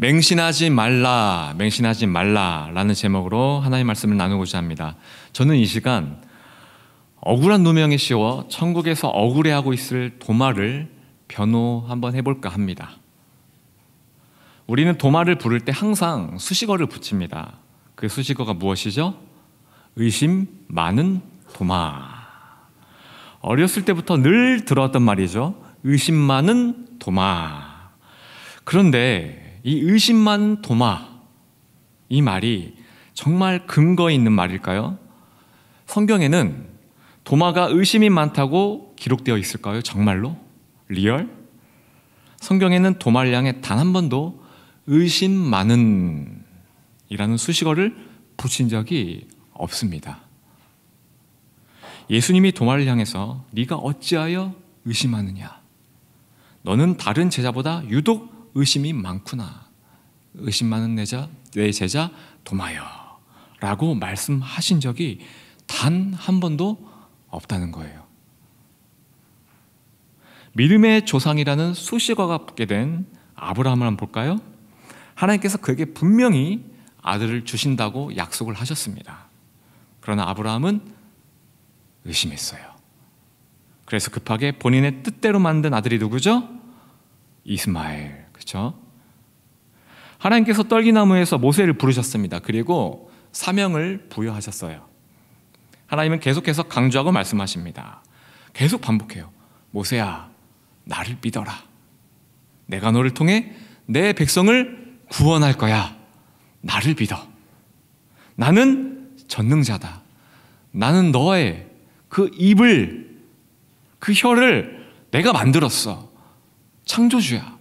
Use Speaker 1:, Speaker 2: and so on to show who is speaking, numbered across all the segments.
Speaker 1: 맹신하지 말라, 맹신하지 말라라는 제목으로 하나님 의 말씀을 나누고자 합니다. 저는 이 시간 억울한 누명이 씌워 천국에서 억울해하고 있을 도마를 변호 한번 해볼까 합니다. 우리는 도마를 부를 때 항상 수식어를 붙입니다. 그 수식어가 무엇이죠? 의심 많은 도마. 어렸을 때부터 늘 들어왔던 말이죠. 의심 많은 도마. 그런데 이 의심만 도마 이 말이 정말 근거 있는 말일까요? 성경에는 도마가 의심이 많다고 기록되어 있을까요? 정말로? 리얼? 성경에는 도말량에 단 한 번도 의심 많은 이라는 수식어를 붙인 적이 없습니다. 예수님이 도마를 향해서 네가 어찌하여 의심하느냐? 너는 다른 제자보다 유독 의심이 많구나. 의심 많은 내 자, 내 제자 도마여. 라고 말씀하신 적이 단 한 번도 없다는 거예요. 믿음의 조상이라는 수식어가 붙게 된 아브라함을 한번 볼까요? 하나님께서 그에게 분명히 아들을 주신다고 약속을 하셨습니다. 그러나 아브라함은 의심했어요. 그래서 급하게 본인의 뜻대로 만든 아들이 누구죠? 이스마엘. 그렇죠? 하나님께서 떨기나무에서 모세를 부르셨습니다. 그리고 사명을 부여하셨어요. 하나님은 계속해서 강조하고 말씀하십니다. 계속 반복해요. 모세야, 나를 믿어라. 내가 너를 통해 내 백성을 구원할 거야. 나를 믿어. 나는 전능자다. 나는 너의 그 입을, 그 혀를 내가 만들었어. 창조주야.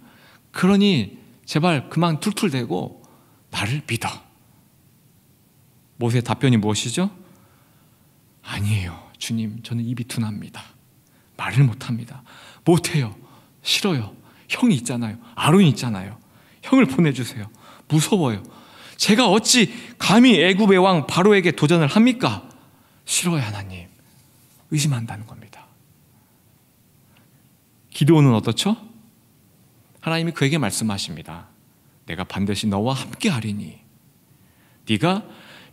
Speaker 1: 그러니 제발 그만 툴툴대고 나를 믿어. 모세의 답변이 무엇이죠? 아니에요. 주님, 저는 입이 둔합니다. 말을 못합니다. 못해요. 싫어요. 형이 있잖아요. 아론이 있잖아요. 형을 보내주세요. 무서워요. 제가 어찌 감히 애굽의 왕 바로에게 도전을 합니까? 싫어요, 하나님. 의심한다는 겁니다. 기도는 어떻죠? 하나님이 그에게 말씀하십니다. 내가 반드시 너와 함께 하리니 네가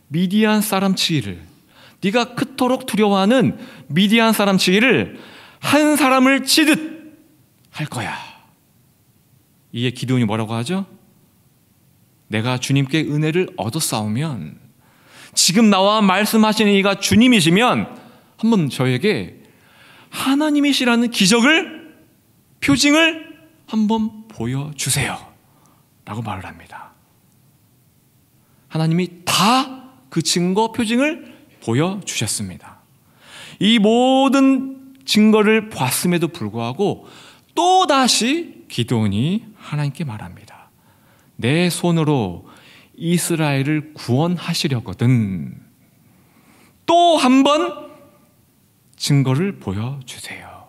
Speaker 1: 미디안 사람치기를 네가 그토록 두려워하는 미디안 사람치기를 한 사람을 치듯 할 거야. 이에 기도원이 뭐라고 하죠? 내가 주님께 은혜를 얻어 싸우면 지금 나와 말씀하시는 이가 주님이시면 한번 저에게 하나님이시라는 기적을 표징을 한번 보여주세요. 라고 말을 합니다. 하나님이 다 그 증거 표징을 보여주셨습니다. 이 모든 증거를 봤음에도 불구하고 또다시 기도원이 하나님께 말합니다. 내 손으로 이스라엘을 구원하시려거든. 또 한번 증거를 보여주세요.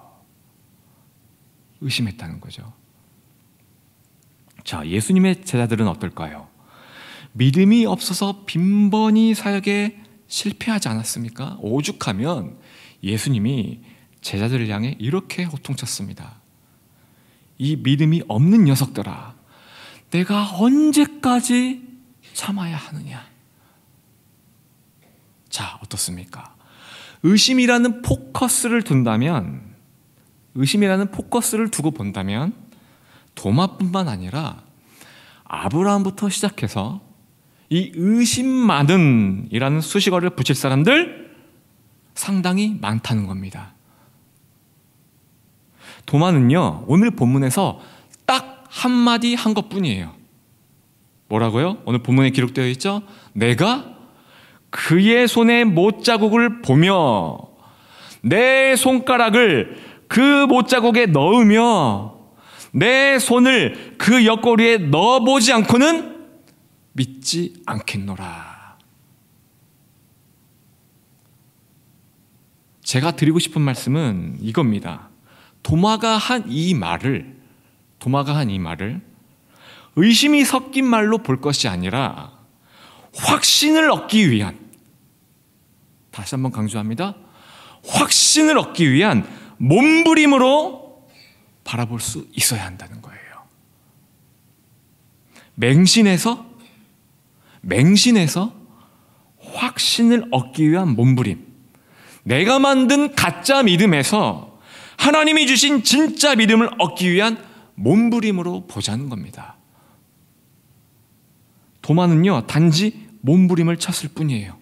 Speaker 1: 의심했다는 거죠. 자, 예수님의 제자들은 어떨까요? 믿음이 없어서 빈번히 사역에 실패하지 않았습니까? 오죽하면 예수님이 제자들을 향해 이렇게 호통쳤습니다. 이 믿음이 없는 녀석들아, 내가 언제까지 참아야 하느냐? 자, 어떻습니까? 의심이라는 포커스를 둔다면, 의심이라는 포커스를 두고 본다면, 도마뿐만 아니라 아브라함부터 시작해서 이 의심 많은 이라는 수식어를 붙일 사람들 상당히 많다는 겁니다. 도마는요, 오늘 본문에서 딱 한마디 한 것 뿐이에요. 뭐라고요? 오늘 본문에 기록되어 있죠? 내가 그의 손에 못자국을 보며 내 손가락을 그 못자국에 넣으며 내 손을 그 옆구리에 넣어보지 않고는 믿지 않겠노라. 제가 드리고 싶은 말씀은 이겁니다. 도마가 한 이 말을, 도마가 한 이 말을 의심이 섞인 말로 볼 것이 아니라 확신을 얻기 위한, 다시 한번 강조합니다. 확신을 얻기 위한 몸부림으로 바라볼 수 있어야 한다는 거예요. 맹신에서 맹신에서 확신을 얻기 위한 몸부림. 내가 만든 가짜 믿음에서 하나님이 주신 진짜 믿음을 얻기 위한 몸부림으로 보자는 겁니다. 도마는요, 단지 몸부림을 쳤을 뿐이에요.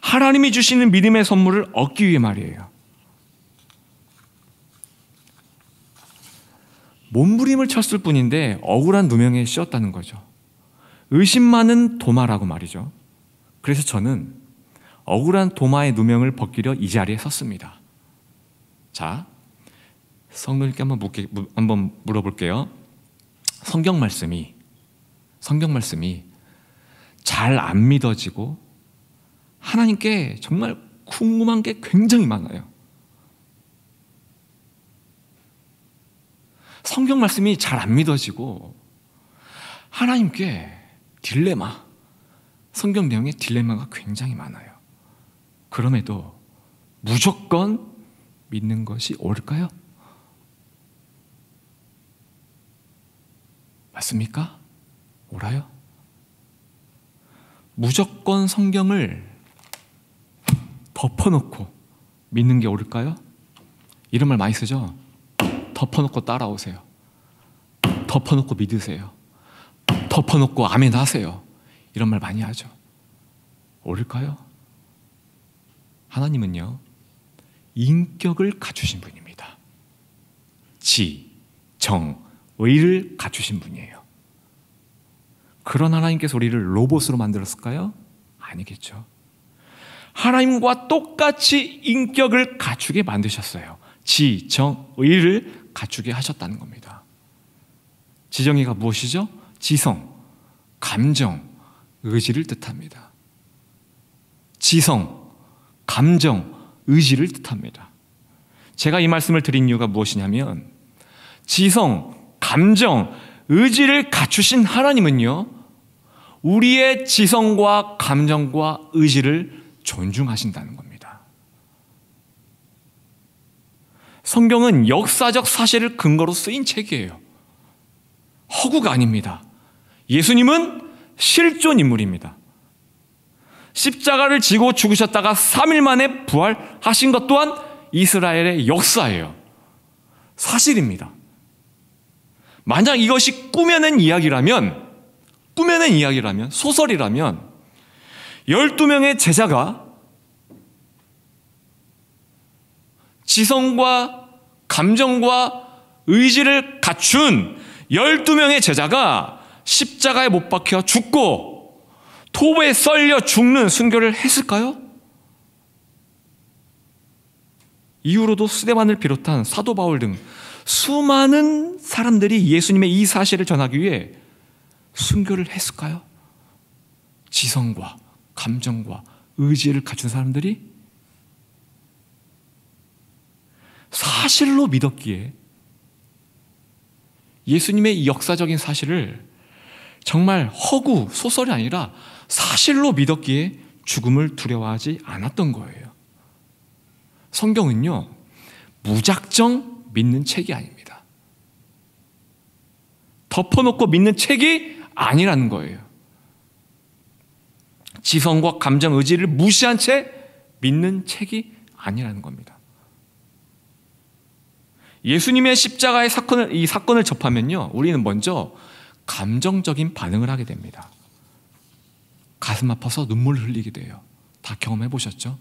Speaker 1: 하나님이 주시는 믿음의 선물을 얻기 위해 말이에요. 몸부림을 쳤을 뿐인데 억울한 누명에 씌었다는 거죠. 의심 많은 도마라고 말이죠. 그래서 저는 억울한 도마의 누명을 벗기려 이 자리에 섰습니다. 자, 성도님께 한번, 묻게, 한번 물어볼게요. 성경 말씀이, 성경 말씀이 잘 안 믿어지고 하나님께 정말 궁금한 게 굉장히 많아요. 성경 말씀이 잘 안 믿어지고 하나님께 딜레마, 성경 내용의 딜레마가 굉장히 많아요. 그럼에도 무조건 믿는 것이 옳을까요? 맞습니까? 옳아요? 무조건 성경을 덮어놓고 믿는 게 옳을까요? 이런 말 많이 쓰죠? 덮어놓고 따라오세요. 덮어놓고 믿으세요. 덮어놓고 아멘 하세요. 이런 말 많이 하죠. 옳을까요? 하나님은요, 인격을 갖추신 분입니다. 지, 정, 의를 갖추신 분이에요. 그런 하나님께서 우리를 로봇으로 만들었을까요? 아니겠죠. 하나님과 똑같이 인격을 갖추게 만드셨어요. 지, 정, 의를 갖추게 하셨다는 겁니다. 지정의가 무엇이죠? 지성, 감정, 의지를 뜻합니다. 지성, 감정, 의지를 뜻합니다. 제가 이 말씀을 드린 이유가 무엇이냐면 지성, 감정, 의지를 갖추신 하나님은요, 우리의 지성과 감정과 의지를 존중하신다는 겁니다. 성경은 역사적 사실을 근거로 쓰인 책이에요. 허구가 아닙니다. 예수님은 실존 인물입니다. 십자가를 지고 죽으셨다가 3일 만에 부활하신 것 또한 이스라엘의 역사예요. 사실입니다. 만약 이것이 꾸며낸 이야기라면, 꾸며낸 이야기라면, 소설이라면, 12명의 제자가 지성과 감정과 의지를 갖춘 12명의 제자가 십자가에 못 박혀 죽고 토에 썰려 죽는 순교를 했을까요? 이후로도 스데반을 비롯한 사도 바울 등 수많은 사람들이 예수님의 이 사실을 전하기 위해 순교를 했을까요? 지성과 감정과 의지를 갖춘 사람들이 사실로 믿었기에 예수님의 이 역사적인 사실을 정말 허구, 소설이 아니라 사실로 믿었기에 죽음을 두려워하지 않았던 거예요. 성경은요, 무작정 믿는 책이 아닙니다. 덮어놓고 믿는 책이 아니라는 거예요. 지성과 감정 의지를 무시한 채 믿는 책이 아니라는 겁니다. 예수님의 십자가의 사건을 이 사건을 접하면요. 우리는 먼저 감정적인 반응을 하게 됩니다. 가슴 아파서 눈물 흘리게 돼요. 다 경험해 보셨죠?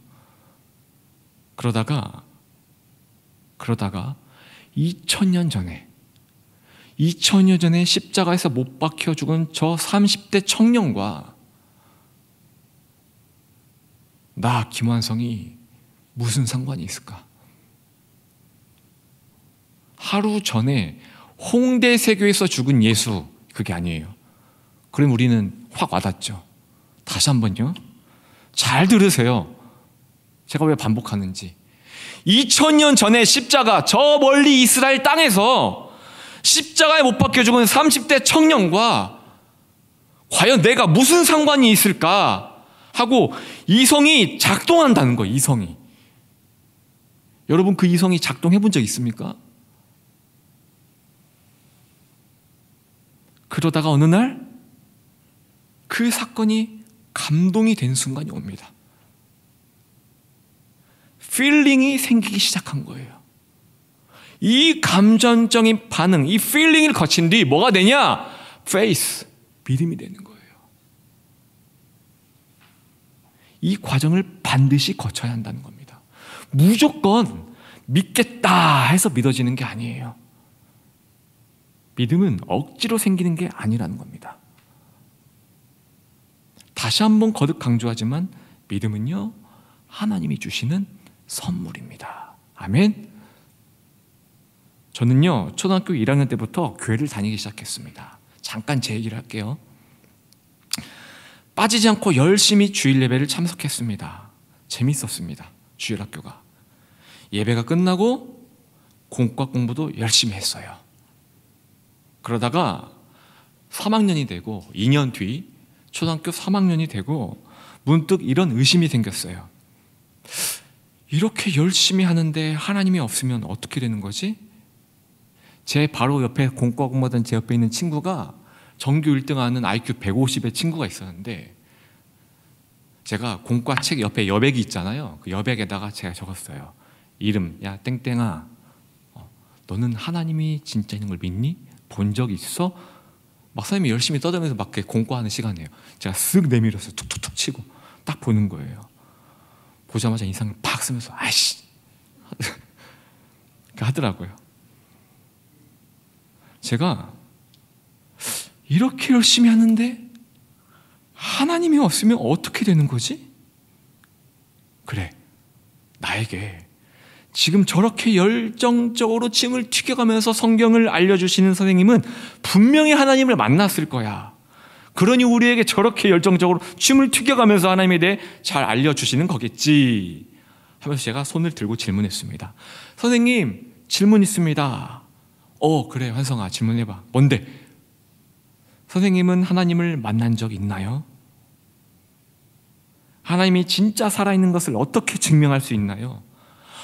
Speaker 1: 그러다가 그러다가 2000년 전에 2000년 전에 십자가에서 못 박혀 죽은 저 30대 청년과 나 김완성이 무슨 상관이 있을까? 하루 전에 홍대 세교에서 죽은 예수 그게 아니에요. 그럼 우리는 확 와닿죠. 다시 한번요. 잘 들으세요. 제가 왜 반복하는지. 2000년 전에 십자가 저 멀리 이스라엘 땅에서 십자가에 못 박혀 죽은 30대 청년과 과연 내가 무슨 상관이 있을까 하고 이성이 작동한다는 거예요. 이성이. 여러분 그 이성이 작동해 본 적 있습니까? 그러다가 어느 날 그 사건이 감동이 된 순간이 옵니다. 필링이 생기기 시작한 거예요. 이 감전적인 반응, 이 필링을 거친 뒤 뭐가 되냐? 페이스, 믿음이 되는 거예요. 이 과정을 반드시 거쳐야 한다는 겁니다. 무조건 믿겠다 해서 믿어지는 게 아니에요. 믿음은 억지로 생기는 게 아니라는 겁니다. 다시 한번 거듭 강조하지만 믿음은요, 하나님이 주시는 선물입니다. 아멘. 저는요, 초등학교 1학년 때부터 교회를 다니기 시작했습니다. 잠깐 제 얘기를 할게요. 빠지지 않고 열심히 주일 예배를 참석했습니다. 재밌었습니다. 주일 학교가. 예배가 끝나고 공과 공부도 열심히 했어요. 그러다가 3학년이 되고 2년 뒤 초등학교 3학년이 되고 문득 이런 의심이 생겼어요. 이렇게 열심히 하는데 하나님이 없으면 어떻게 되는 거지? 제 바로 옆에 공과 공부하던 제 옆에 있는 친구가 정규 1등하는 IQ 150의 친구가 있었는데 제가 공과 책 옆에 여백이 있잖아요. 그 여백에다가 제가 적었어요. 이름, 야 땡땡아, 어, 너는 하나님이 진짜 있는 걸 믿니? 본 적이 있어? 막사님이 열심히 떠들면서 막 공과하는 시간이에요. 제가 쓱 내밀어서 툭툭툭 치고 딱 보는 거예요. 보자마자 인상을 팍 쓰면서 아씨 이 하더라고요. 제가 이렇게 열심히 하는데 하나님이 없으면 어떻게 되는 거지? 그래, 나에게 지금 저렇게 열정적으로 침을 튀겨가면서 성경을 알려주시는 선생님은 분명히 하나님을 만났을 거야. 그러니 우리에게 저렇게 열정적으로 침을 튀겨가면서 하나님에 대해 잘 알려주시는 거겠지. 하면서 제가 손을 들고 질문했습니다. 선생님, 질문 있습니다. 어, 그래, 환성아, 질문해봐. 뭔데? 선생님은 하나님을 만난 적 있나요? 하나님이 진짜 살아있는 것을 어떻게 증명할 수 있나요?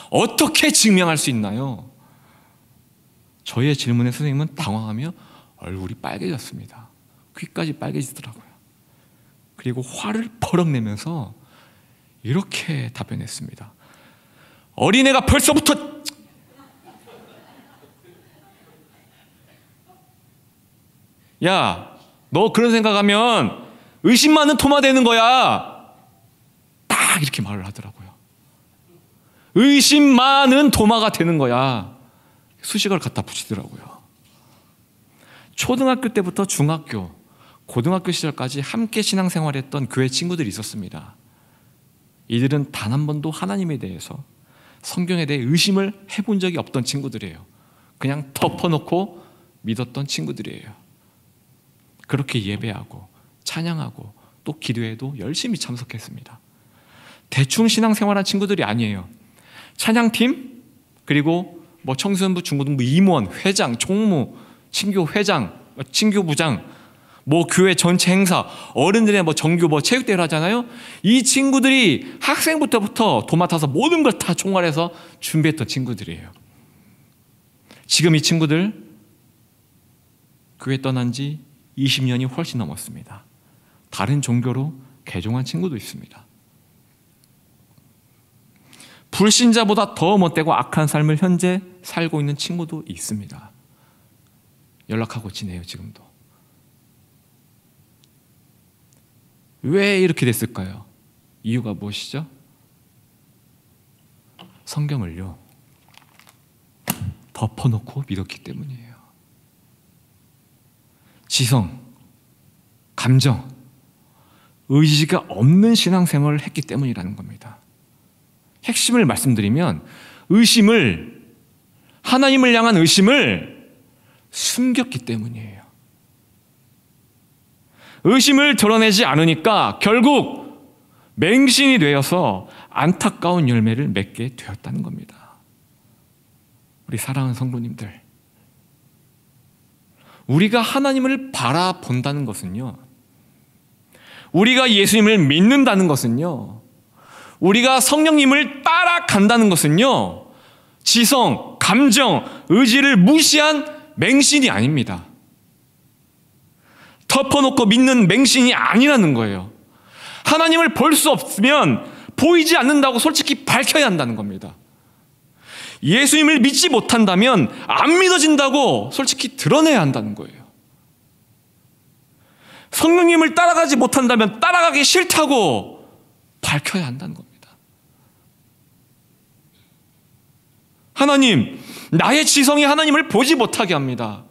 Speaker 1: 어떻게 증명할 수 있나요? 저의 질문에 선생님은 당황하며 얼굴이 빨개졌습니다. 귀까지 빨개지더라고요. 그리고 화를 버럭 내면서 이렇게 답변했습니다. 어린애가 벌써부터 야, 너 그런 생각하면 의심 많은 토마 되는 거야. 딱 이렇게 말을 하더라고요. 의심 많은 도마가 되는 거야. 수식어를 갖다 붙이더라고요. 초등학교 때부터 중학교, 고등학교 시절까지 함께 신앙생활했던 교회 친구들이 있었습니다. 이들은 단 한 번도 하나님에 대해서 성경에 대해 의심을 해본 적이 없던 친구들이에요. 그냥 덮어놓고 믿었던 친구들이에요. 그렇게 예배하고 찬양하고 또 기도에도 열심히 참석했습니다. 대충 신앙생활한 친구들이 아니에요. 찬양팀 그리고 뭐 청소년부 중고등부 임원 회장 총무 친교 회장 친교 부장 뭐 교회 전체 행사 어른들의 뭐 정교 뭐 체육대회를 하잖아요 이 친구들이 학생부터부터 도맡아서 모든 걸 다 총괄해서 준비했던 친구들이에요 지금 이 친구들 교회 떠난 지 20년이 훨씬 넘었습니다 다른 종교로 개종한 친구도 있습니다 불신자보다 더 못되고 악한 삶을 현재 살고 있는 친구도 있습니다. 연락하고 지내요, 지금도. 왜 이렇게 됐을까요? 이유가 무엇이죠? 성경을요, 덮어놓고 믿었기 때문이에요. 지성, 감정, 의지가 없는 신앙생활을 했기 때문이라는 겁니다. 핵심을 말씀드리면 의심을 하나님을 향한 의심을 숨겼기 때문이에요. 의심을 드러내지 않으니까 결국 맹신이 되어서 안타까운 열매를 맺게 되었다는 겁니다. 우리 사랑하는 성도님들. 우리가 하나님을 바라본다는 것은요. 우리가 예수님을 믿는다는 것은요. 우리가 성령님을 따라간다는 것은요, 지성, 감정, 의지를 무시한 맹신이 아닙니다. 덮어놓고 믿는 맹신이 아니라는 거예요. 하나님을 볼 수 없으면 보이지 않는다고 솔직히 밝혀야 한다는 겁니다. 예수님을 믿지 못한다면 안 믿어진다고 솔직히 드러내야 한다는 거예요. 성령님을 따라가지 못한다면 따라가기 싫다고 밝혀야 한다는 겁니다. 하나님, 나의 지성이 하나님을 보지 못하게 합니다.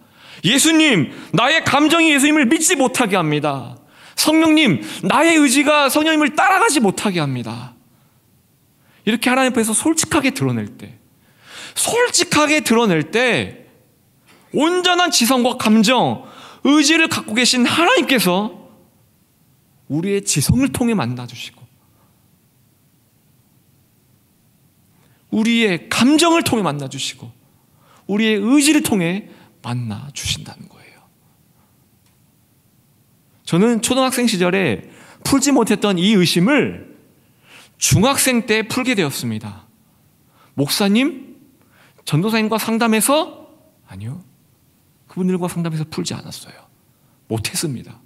Speaker 1: 예수님, 나의 감정이 예수님을 믿지 못하게 합니다. 성령님, 나의 의지가 성령님을 따라가지 못하게 합니다. 이렇게 하나님 앞에서 솔직하게 드러낼 때, 솔직하게 드러낼 때, 온전한 지성과 감정, 의지를 갖고 계신 하나님께서 우리의 지성을 통해 만나주시고, 우리의 감정을 통해 만나 주시고 우리의 의지를 통해 만나 주신다는 거예요. 저는 초등학생 시절에 풀지 못했던 이 의심을 중학생 때 풀게 되었습니다. 목사님, 전도사님과 상담해서 아니요. 그분들과 상담해서 풀지 않았어요. 못했습니다.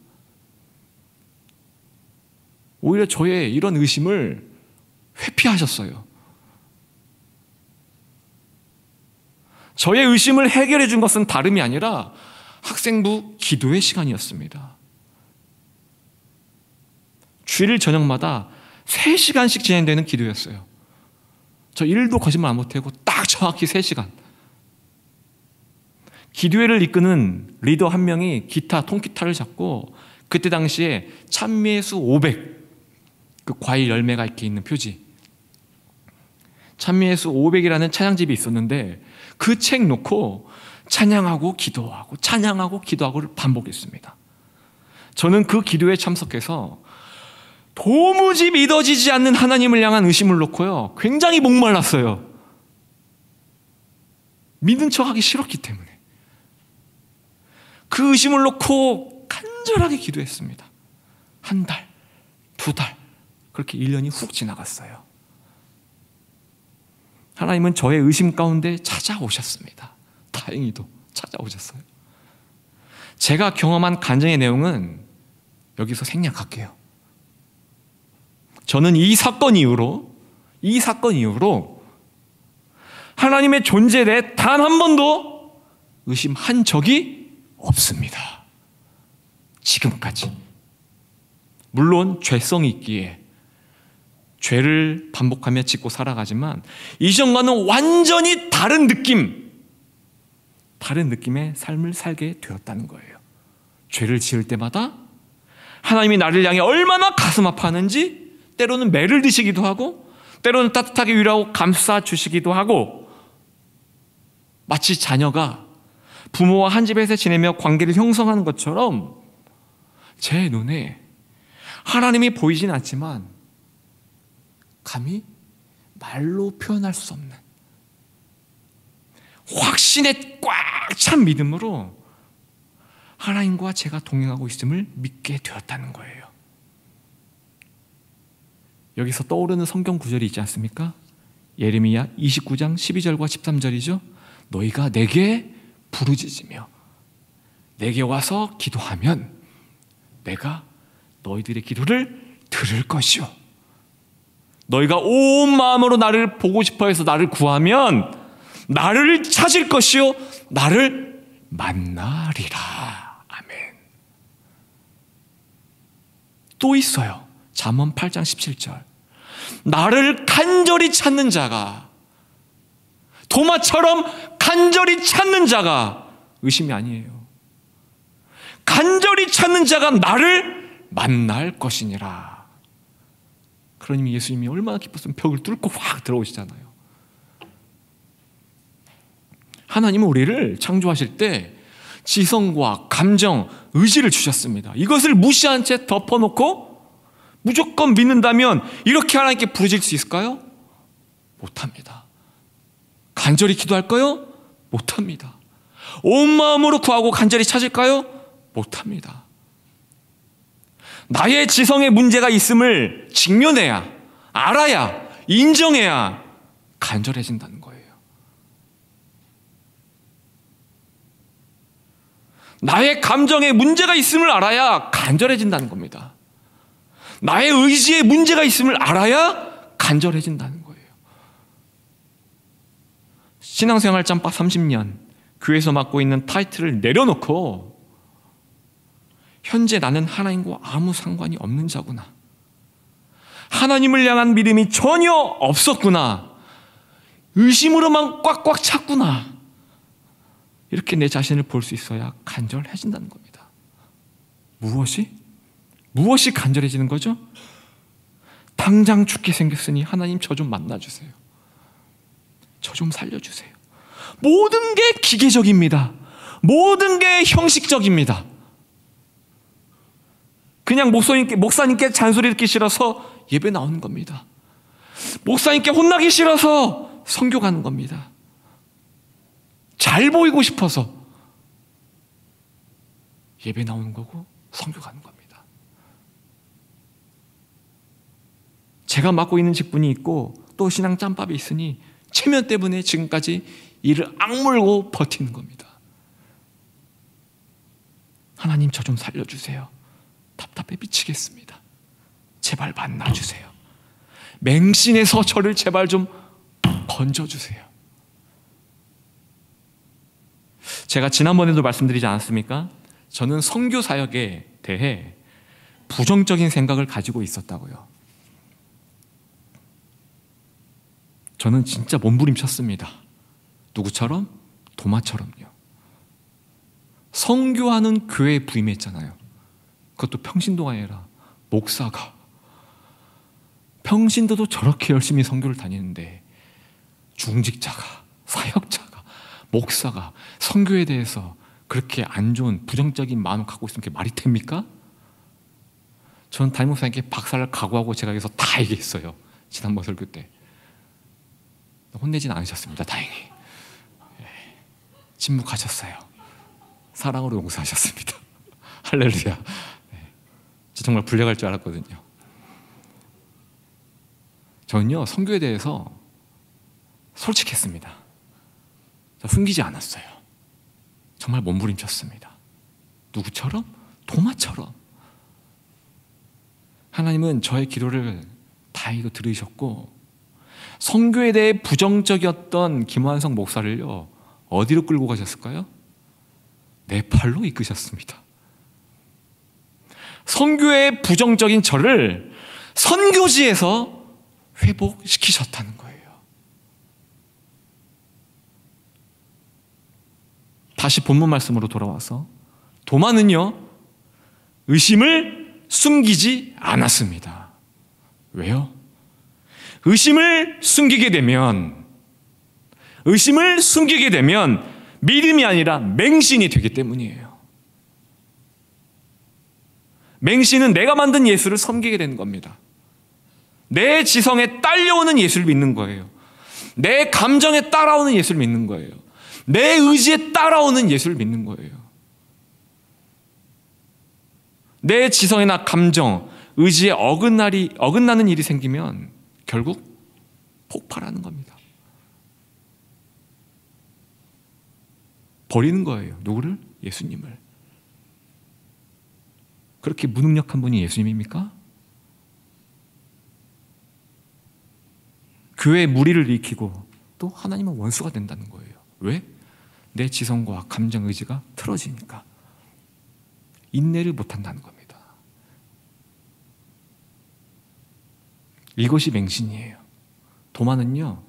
Speaker 1: 오히려 저의 이런 의심을 회피하셨어요. 저의 의심을 해결해 준 것은 다름이 아니라 학생부 기도의 시간이었습니다. 주일 저녁마다 3시간씩 진행되는 기도였어요. 저 1도 거짓말 못하고 딱 정확히 3시간. 기도회를 이끄는 리더 한 명이 기타, 통기타를 잡고 그때 당시에 찬미의 수 500, 그 과일 열매가 이렇게 있는 표지. 찬미예수 500이라는 찬양집이 있었는데 그 책 놓고 찬양하고 기도하고 찬양하고 기도하고를 반복했습니다. 저는 그 기도에 참석해서 도무지 믿어지지 않는 하나님을 향한 의심을 놓고요. 굉장히 목말랐어요. 믿는 척 하기 싫었기 때문에. 그 의심을 놓고 간절하게 기도했습니다. 한 달, 두 달, 그렇게 1년이 훅 지나갔어요. 하나님은 저의 의심 가운데 찾아오셨습니다. 다행히도 찾아오셨어요. 제가 경험한 간증의 내용은 여기서 생략할게요. 저는 이 사건 이후로, 이 사건 이후로 하나님의 존재에 대해 단 한 번도 의심한 적이 없습니다. 지금까지. 물론 죄성이 있기에 죄를 반복하며 짓고 살아가지만 이전과는 완전히 다른 느낌, 다른 느낌의 삶을 살게 되었다는 거예요. 죄를 지을 때마다 하나님이 나를 향해 얼마나 가슴 아파하는지 때로는 매를 드시기도 하고 때로는 따뜻하게 위로하고 감싸 주시기도 하고 마치 자녀가 부모와 한 집에서 지내며 관계를 형성하는 것처럼 제 눈에 하나님이 보이진 않지만 감히 말로 표현할 수 없는 확신에 꽉 찬 믿음으로 하나님과 제가 동행하고 있음을 믿게 되었다는 거예요. 여기서 떠오르는 성경 구절이 있지 않습니까? 예레미야 29장 12절과 13절이죠. 너희가 내게 부르짖으며 내게 와서 기도하면 내가 너희들의 기도를 들을 것이요. 너희가 온 마음으로 나를 보고 싶어 해서 나를 구하면 나를 찾을 것이요 나를 만나리라. 아멘. 또 있어요. 잠언 8장 17절. 나를 간절히 찾는 자가 도마처럼 간절히 찾는 자가 의심이 아니에요. 간절히 찾는 자가 나를 만날 것이니라. 그러니 예수님이 얼마나 기뻤으면 벽을 뚫고 확 들어오시잖아요. 하나님은 우리를 창조하실 때 지성과 감정, 의지를 주셨습니다. 이것을 무시한 채 덮어놓고 무조건 믿는다면 이렇게 하나님께 부르질 수 있을까요? 못합니다. 간절히 기도할까요? 못합니다. 온 마음으로 구하고 간절히 찾을까요? 못합니다. 나의 지성에 문제가 있음을 직면해야, 알아야, 인정해야 간절해진다는 거예요. 나의 감정에 문제가 있음을 알아야 간절해진다는 겁니다. 나의 의지에 문제가 있음을 알아야 간절해진다는 거예요. 신앙생활 짬밥 30년, 교회에서 맡고 있는 타이틀을 내려놓고 현재 나는 하나님과 아무 상관이 없는 자구나. 하나님을 향한 믿음이 전혀 없었구나. 의심으로만 꽉꽉 찼구나. 이렇게 내 자신을 볼 수 있어야 간절해진다는 겁니다. 무엇이? 무엇이 간절해지는 거죠? 당장 죽게 생겼으니 하나님 저 좀 만나주세요. 저 좀 살려주세요. 모든 게 기계적입니다. 모든 게 형식적입니다. 그냥 목사님께, 목사님께 잔소리 듣기 싫어서 예배 나오는 겁니다. 목사님께 혼나기 싫어서 성교 가는 겁니다. 잘 보이고 싶어서 예배 나오는 거고 성교 가는 겁니다. 제가 맡고 있는 직분이 있고 또 신앙 짬밥이 있으니 체면 때문에 지금까지 이를 악물고 버티는 겁니다. 하나님 저 좀 살려주세요. 답답해 미치겠습니다. 제발 만나주세요. 맹신에서 저를 제발 좀 건져주세요. 제가 지난번에도 말씀드리지 않았습니까? 저는 선교 사역에 대해 부정적인 생각을 가지고 있었다고요. 저는 진짜 몸부림쳤습니다. 누구처럼? 도마처럼요. 성교하는 교회에 부임했잖아요. 그것도 평신도가 아니라 목사가 평신도도 저렇게 열심히 선교를 다니는데 중직자가 사역자가 목사가 선교에 대해서 그렇게 안 좋은 부정적인 마음을 갖고 있으면 그게 말이 됩니까? 저는 담임 목사님께 박살을 각오하고 제가 여기서 다 얘기했어요. 지난번 설교 때. 혼내진 않으셨습니다. 다행히. 예. 침묵하셨어요. 사랑으로 용서하셨습니다. 할렐루야. 정말 불려갈 줄 알았거든요. 저는요, 성교에 대해서 솔직했습니다. 숨기지 않았어요. 정말 몸부림쳤습니다. 누구처럼? 도마처럼. 하나님은 저의 기도를 다이도 들으셨고, 성교에 대해 부정적이었던 김환성 목사를요, 어디로 끌고 가셨을까요? 네팔로 이끄셨습니다. 선교의 부정적인 저를 선교지에서 회복시키셨다는 거예요. 다시 본문 말씀으로 돌아와서 도마는요, 의심을 숨기지 않았습니다. 왜요? 의심을 숨기게 되면, 의심을 숨기게 되면 믿음이 아니라 맹신이 되기 때문이에요. 맹신은 내가 만든 예수를 섬기게 되는 겁니다. 내 지성에 딸려오는 예수를 믿는 거예요. 내 감정에 따라오는 예수를 믿는 거예요. 내 의지에 따라오는 예수를 믿는 거예요. 내 지성이나 감정, 의지에 어긋나리, 어긋나는 일이 생기면 결국 폭발하는 겁니다. 버리는 거예요. 누구를? 예수님을. 그렇게 무능력한 분이 예수님입니까? 교회의 무리를 일으키고 또 하나님은 원수가 된다는 거예요. 왜? 내 지성과 감정 의지가 틀어지니까 인내를 못한다는 겁니다. 이것이 맹신이에요. 도마는요,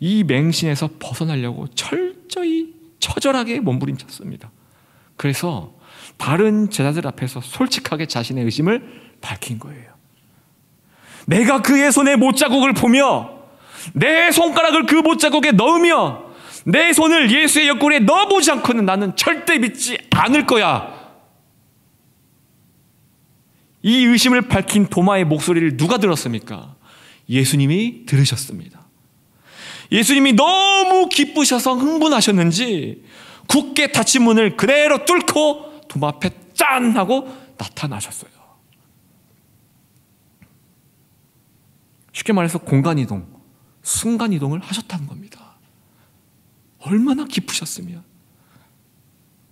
Speaker 1: 이 맹신에서 벗어나려고 철저히 처절하게 몸부림쳤습니다. 그래서 다른 제자들 앞에서 솔직하게 자신의 의심을 밝힌 거예요. 내가 그의 손에 못자국을 보며 내 손가락을 그 못자국에 넣으며 내 손을 예수의 옆구리에 넣어보지 않고는 나는 절대 믿지 않을 거야. 이 의심을 밝힌 도마의 목소리를 누가 들었습니까? 예수님이 들으셨습니다. 예수님이 너무 기쁘셔서 흥분하셨는지 굳게 닫힌 문을 그대로 뚫고 돔 앞에 짠 하고 나타나셨어요. 쉽게 말해서 공간이동, 순간이동을 하셨다는 겁니다. 얼마나 기쁘셨으면.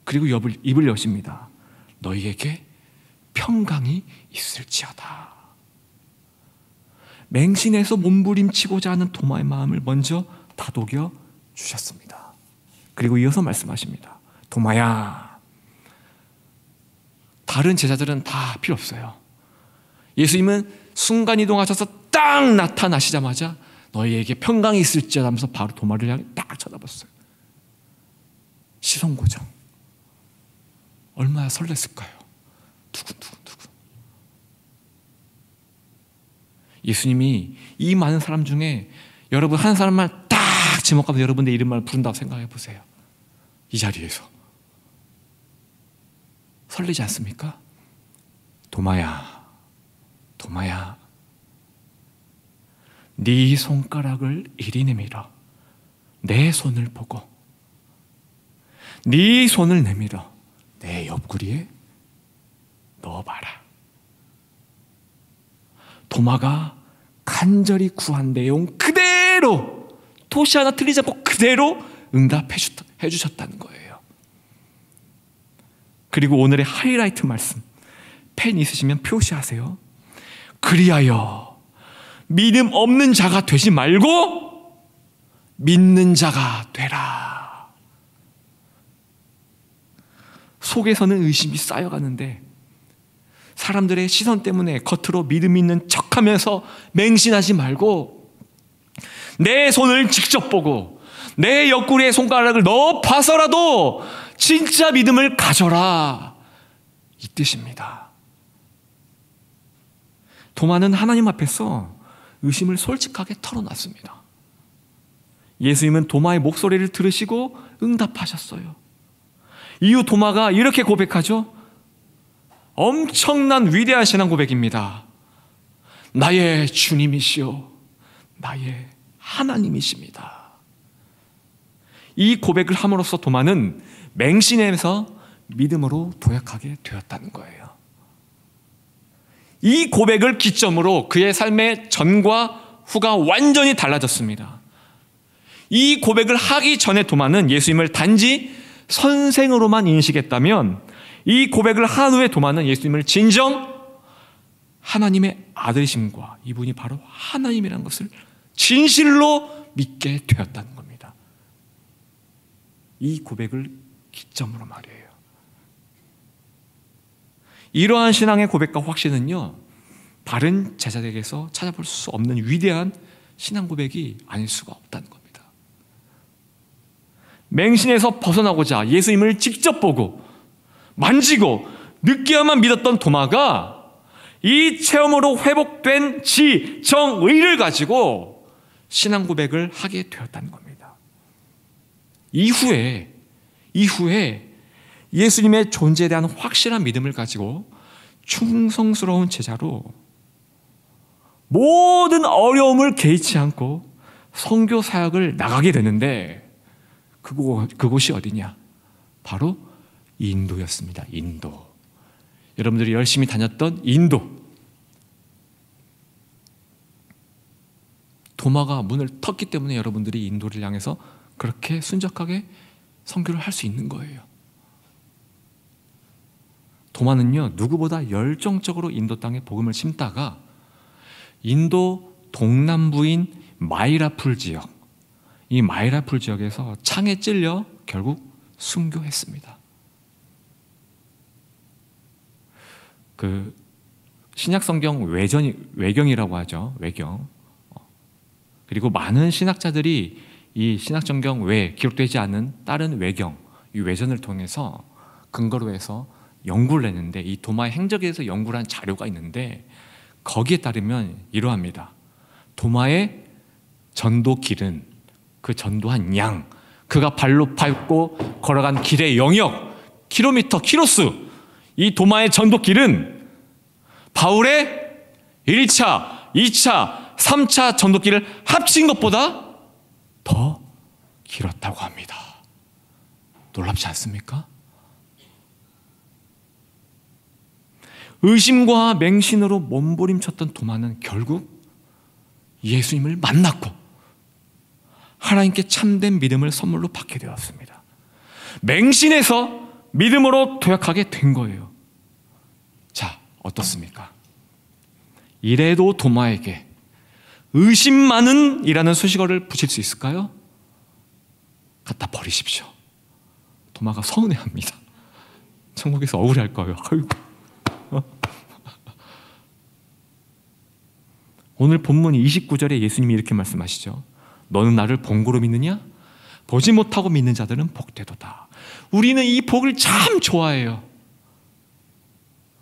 Speaker 1: 그리고 입을, 입을 여십니다. 너희에게 평강이 있을지어다. 맹신에서 몸부림치고자 하는 도마의 마음을 먼저 다독여 주셨습니다. 그리고 이어서 말씀하십니다. 도마야. 다른 제자들은 다 필요 없어요. 예수님은 순간 이동하셔서 딱 나타나시자마자 너희에게 평강이 있을지 하면서 바로 도마를 향해 딱 쳐다봤어요. 시선 고정. 얼마나 설렜을까요? 두근두근두근. 예수님이 이 많은 사람 중에 여러분 한 사람만 딱 지목하면 여러분의 이름만 부른다고 생각해 보세요. 이 자리에서 설레지 않습니까? 도마야, 도마야, 네 손가락을 이리 내밀어 내 손을 보고 네 손을 내밀어 내 옆구리에 넣어봐라. 도마가 간절히 구한 내용 그대로 도시 하나 틀리지 않고 그대로 응답해 주다, 해주셨다는 거예요. 그리고 오늘의 하이라이트 말씀. 펜 있으시면 표시하세요. 그리하여 믿음 없는 자가 되지 말고 믿는 자가 되라. 속에서는 의심이 쌓여가는데 사람들의 시선 때문에 겉으로 믿음 있는 척 하면서 맹신하지 말고 내 손을 직접 보고 내 옆구리에 손가락을 넣어 봐서라도 진짜 믿음을 가져라. 이 뜻입니다. 도마는 하나님 앞에서 의심을 솔직하게 털어놨습니다. 예수님은 도마의 목소리를 들으시고 응답하셨어요. 이후 도마가 이렇게 고백하죠. 엄청난 위대한 신앙 고백입니다. 나의 주님이시오 나의 하나님이십니다. 이 고백을 함으로써 도마는 맹신에서 믿음으로 도약하게 되었다는 거예요. 이 고백을 기점으로 그의 삶의 전과 후가 완전히 달라졌습니다. 이 고백을 하기 전에 도마는 예수님을 단지 선생으로만 인식했다면 이 고백을 한 후에 도마는 예수님을 진정 하나님의 아들이심과 이분이 바로 하나님이라는 것을 진실로 믿게 되었다는 거예요. 이 고백을 기점으로 말이에요. 이러한 신앙의 고백과 확신은요, 바른 제자들에게서 찾아볼 수 없는 위대한 신앙 고백이 아닐 수가 없다는 겁니다. 맹신에서 벗어나고자 예수님을 직접 보고 만지고 느끼야만 믿었던 도마가 이 체험으로 회복된 지, 정, 의를 가지고 신앙 고백을 하게 되었다는 겁니다. 이후에 이후에 예수님의 존재에 대한 확실한 믿음을 가지고 충성스러운 제자로 모든 어려움을 개의치 않고 성교 사역을 나가게 되는데 그곳이 어디냐? 바로 인도였습니다. 인도. 여러분들이 열심히 다녔던 인도. 도마가 문을 텄기 때문에 여러분들이 인도를 향해서 그렇게 순적하게 성교를할 수 있는 거예요. 도마는요 누구보다 열정적으로 인도 땅에 복음을 심다가 인도 동남부인 마이라풀 지역 이 마이라풀 지역에서 창에 찔려 결국 순교했습니다. 그 신약 성경 외전 외경이라고 하죠. 외경. 그리고 많은 신학자들이 이신학전경 외에 기록되지 않은 다른 외경, 이 외전을 통해서 근거로 해서 연구를 했는데 이 도마의 행적에서 연구를 한 자료가 있는데 거기에 따르면 이러합니다. 도마의 전도 길은 그 전도한 양, 그가 발로 밟고 걸어간 길의 영역, 킬로미터, 키로수, 이 도마의 전도 길은 바울의 1차, 2차, 3차 전도길을 합친 것보다 더 길었다고 합니다. 놀랍지 않습니까? 의심과 맹신으로 몸부림쳤던 도마는 결국 예수님을 만났고 하나님께 참된 믿음을 선물로 받게 되었습니다. 맹신에서 믿음으로 도약하게 된 거예요. 자, 어떻습니까? 이래도 도마에게 의심만은 이라는 수식어를 붙일 수 있을까요? 갖다 버리십시오. 도마가 서운해합니다. 천국에서 억울할 거예요. 아이고. 오늘 본문 29절에 예수님이 이렇게 말씀하시죠. 너는 나를 본고로 믿느냐? 보지 못하고 믿는 자들은 복되도다. 우리는 이 복을 참 좋아해요.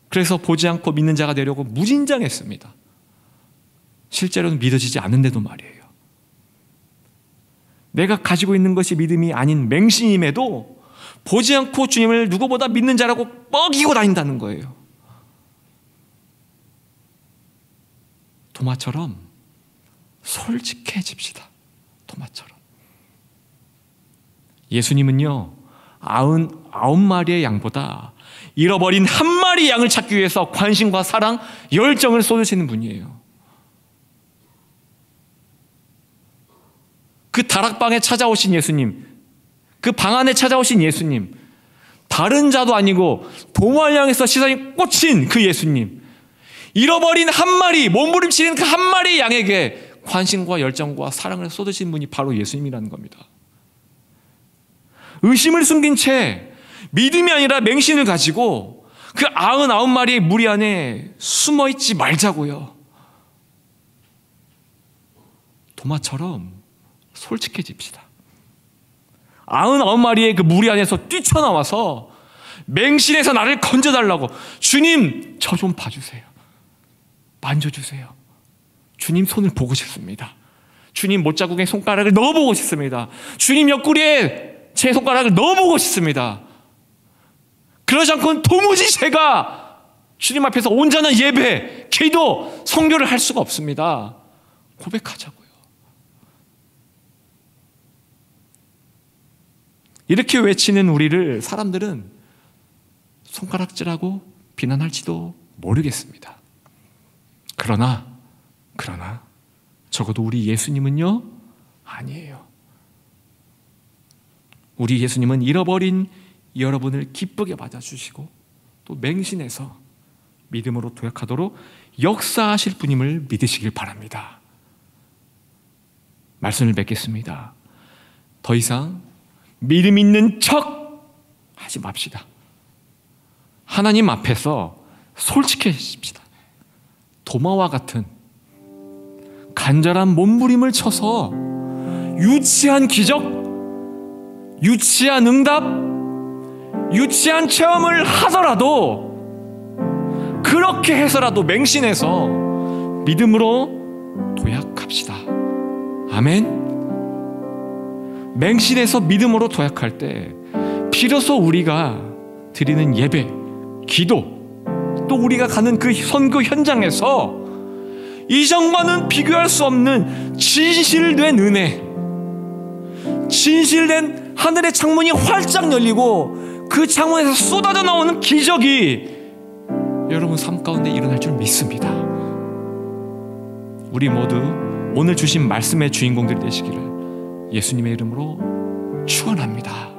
Speaker 1: 그래서 보지 않고 믿는 자가 되려고 무진장했습니다. 실제로는 믿어지지 않는데도 말이에요. 내가 가지고 있는 것이 믿음이 아닌 맹신임에도 보지 않고 주님을 누구보다 믿는 자라고 뻐기고 다닌다는 거예요. 도마처럼 솔직해집시다. 도마처럼. 예수님은요, 아흔 아홉 마리의 양보다 잃어버린 한 마리 양을 찾기 위해서 관심과 사랑, 열정을 쏟으시는 분이에요. 그 다락방에 찾아오신 예수님, 그 방 안에 찾아오신 예수님, 다른 자도 아니고 도마양에서 시선이 꽂힌 그 예수님, 잃어버린 한 마리, 몸부림치는 그 한 마리 양에게 관심과 열정과 사랑을 쏟으신 분이 바로 예수님이라는 겁니다. 의심을 숨긴 채 믿음이 아니라 맹신을 가지고 그 아흔아홉 마리의 무리 안에 숨어 있지 말자고요. 도마처럼 솔직해집시다. 99마리의 그 무리 안에서 뛰쳐나와서 맹신에서 나를 건져달라고 주님 저 좀 봐주세요. 만져주세요. 주님 손을 보고 싶습니다. 주님 못자국에 손가락을 넣어보고 싶습니다. 주님 옆구리에 제 손가락을 넣어보고 싶습니다. 그러지 않고는 도무지 제가 주님 앞에서 온전한 예배, 기도, 성교를 할 수가 없습니다. 고백하자고요. 이렇게 외치는 우리를 사람들은 손가락질하고 비난할지도 모르겠습니다. 그러나, 그러나, 적어도 우리 예수님은요, 아니에요. 우리 예수님은 잃어버린 여러분을 기쁘게 받아주시고, 또 맹신해서 믿음으로 도약하도록 역사하실 분임을 믿으시길 바랍니다. 말씀을 맺겠습니다. 더 이상 믿음 있는 척 하지 맙시다. 하나님 앞에서 솔직해집시다. 도마와 같은 간절한 몸부림을 쳐서 유치한 기적, 유치한 응답, 유치한 체험을 하더라도 그렇게 해서라도 맹신해서 믿음으로 도약합시다. 아멘. 맹신에서 믿음으로 도약할 때 비로소 우리가 드리는 예배, 기도, 또 우리가 가는 그 선교 현장에서 이전과는 비교할 수 없는 진실된 은혜, 진실된 하늘의 창문이 활짝 열리고 그 창문에서 쏟아져 나오는 기적이 여러분 삶 가운데 일어날 줄 믿습니다. 우리 모두 오늘 주신 말씀의 주인공들이 되시기를. 예수님의 이름으로 축원합니다.